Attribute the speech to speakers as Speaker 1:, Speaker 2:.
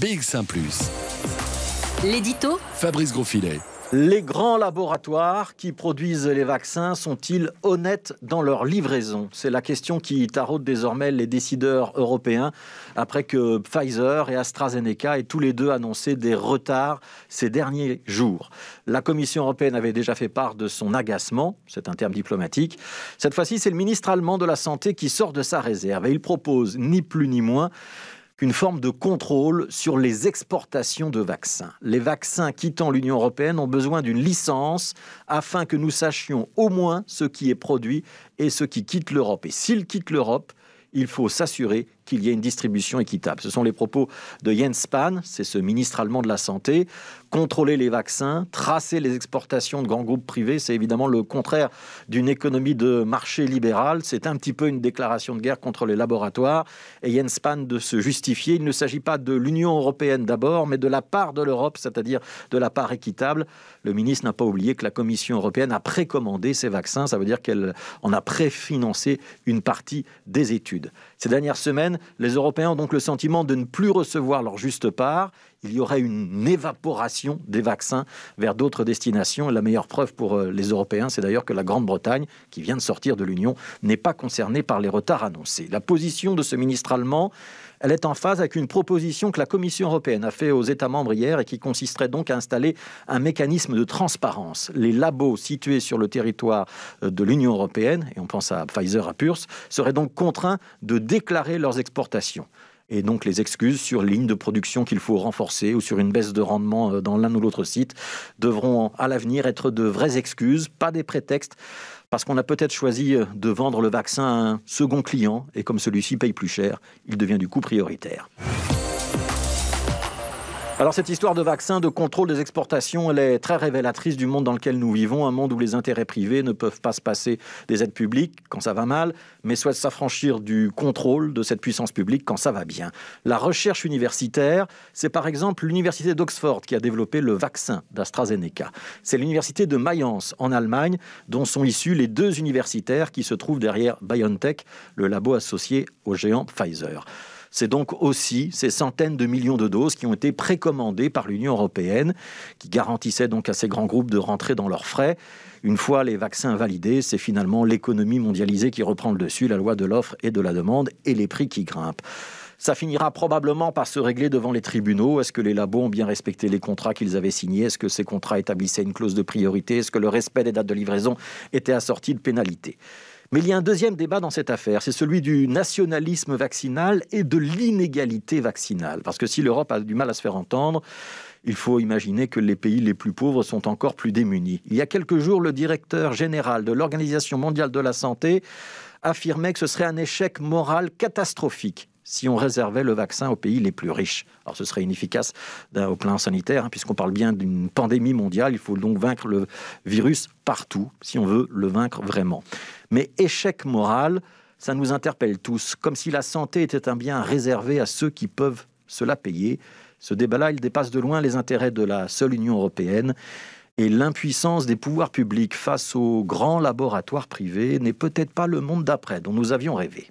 Speaker 1: BX1 ⁇ L'édito Fabrice Grosfilet. Les grands laboratoires qui produisent les vaccins sont-ils honnêtes dans leur livraison C'est la question qui taraude désormais les décideurs européens après que Pfizer et AstraZeneca aient tous les deux annoncé des retards ces derniers jours. La Commission européenne avait déjà fait part de son agacement, c'est un terme diplomatique. Cette fois-ci, c'est le ministre allemand de la Santé qui sort de sa réserve et il propose ni plus ni moins une forme de contrôle sur les exportations de vaccins. Les vaccins quittant l'Union européenne ont besoin d'une licence afin que nous sachions au moins ce qui est produit et ce qui quitte l'Europe. Et s'ils quitte l'Europe, il faut s'assurer qu'il y ait une distribution équitable. Ce sont les propos de Jens Spahn, c'est ce ministre allemand de la Santé. Contrôler les vaccins, tracer les exportations de grands groupes privés, c'est évidemment le contraire d'une économie de marché libérale. C'est un petit peu une déclaration de guerre contre les laboratoires. Et Jens Spahn de se justifier, il ne s'agit pas de l'Union européenne d'abord, mais de la part de l'Europe, c'est-à-dire de la part équitable. Le ministre n'a pas oublié que la Commission européenne a précommandé ces vaccins, ça veut dire qu'elle en a préfinancé une partie des études. Ces dernières semaines, les Européens ont donc le sentiment de ne plus recevoir leur juste part il y aurait une évaporation des vaccins vers d'autres destinations. La meilleure preuve pour euh, les Européens, c'est d'ailleurs que la Grande-Bretagne, qui vient de sortir de l'Union, n'est pas concernée par les retards annoncés. La position de ce ministre allemand, elle est en phase avec une proposition que la Commission européenne a faite aux États membres hier et qui consisterait donc à installer un mécanisme de transparence. Les labos situés sur le territoire euh, de l'Union européenne, et on pense à Pfizer à Purs, seraient donc contraints de déclarer leurs exportations et donc les excuses sur ligne de production qu'il faut renforcer ou sur une baisse de rendement euh, dans l'un ou l'autre site devront à l'avenir être de vraies excuses, pas des prétextes parce qu'on a peut-être choisi euh, de vendre le vaccin à un second client et comme celui-ci paye plus cher, il devient du coup prioritaire. Alors cette histoire de vaccin, de contrôle des exportations, elle est très révélatrice du monde dans lequel nous vivons, un monde où les intérêts privés ne peuvent pas se passer des aides publiques quand ça va mal, mais souhaitent s'affranchir du contrôle de cette puissance publique quand ça va bien. La recherche universitaire, c'est par exemple l'université d'Oxford qui a développé le vaccin d'AstraZeneca. C'est l'université de Mayence en Allemagne dont sont issus les deux universitaires qui se trouvent derrière BioNTech, le labo associé au géant Pfizer. C'est donc aussi ces centaines de millions de doses qui ont été précommandées par l'Union européenne, qui garantissaient donc à ces grands groupes de rentrer dans leurs frais. Une fois les vaccins validés, c'est finalement l'économie mondialisée qui reprend le dessus, la loi de l'offre et de la demande et les prix qui grimpent. Ça finira probablement par se régler devant les tribunaux. Est-ce que les labos ont bien respecté les contrats qu'ils avaient signés Est-ce que ces contrats établissaient une clause de priorité Est-ce que le respect des dates de livraison était assorti de pénalités mais il y a un deuxième débat dans cette affaire, c'est celui du nationalisme vaccinal et de l'inégalité vaccinale. Parce que si l'Europe a du mal à se faire entendre, il faut imaginer que les pays les plus pauvres sont encore plus démunis. Il y a quelques jours, le directeur général de l'Organisation mondiale de la santé affirmait que ce serait un échec moral catastrophique si on réservait le vaccin aux pays les plus riches. Alors ce serait inefficace au plan sanitaire, hein, puisqu'on parle bien d'une pandémie mondiale, il faut donc vaincre le virus partout, si on veut le vaincre vraiment. Mais échec moral, ça nous interpelle tous, comme si la santé était un bien réservé à ceux qui peuvent se la payer. Ce débat-là, il dépasse de loin les intérêts de la seule Union européenne. Et l'impuissance des pouvoirs publics face aux grands laboratoires privés n'est peut-être pas le monde d'après dont nous avions rêvé.